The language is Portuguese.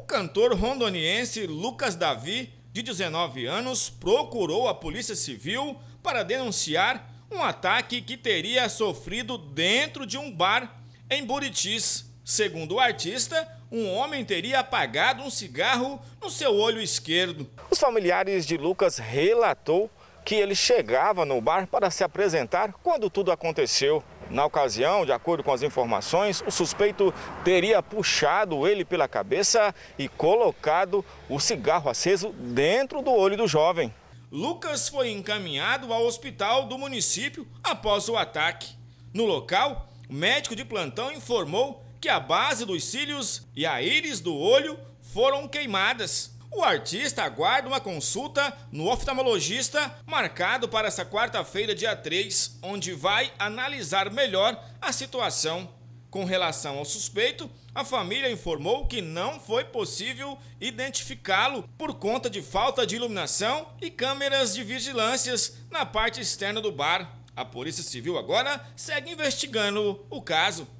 O cantor rondoniense Lucas Davi, de 19 anos, procurou a Polícia Civil para denunciar um ataque que teria sofrido dentro de um bar em Buritis. Segundo o artista, um homem teria apagado um cigarro no seu olho esquerdo. Os familiares de Lucas relatou que ele chegava no bar para se apresentar quando tudo aconteceu. Na ocasião, de acordo com as informações, o suspeito teria puxado ele pela cabeça e colocado o cigarro aceso dentro do olho do jovem. Lucas foi encaminhado ao hospital do município após o ataque. No local, o médico de plantão informou que a base dos cílios e a íris do olho foram queimadas o artista aguarda uma consulta no oftalmologista marcado para essa quarta-feira, dia 3, onde vai analisar melhor a situação. Com relação ao suspeito, a família informou que não foi possível identificá-lo por conta de falta de iluminação e câmeras de vigilâncias na parte externa do bar. A Polícia Civil agora segue investigando o caso.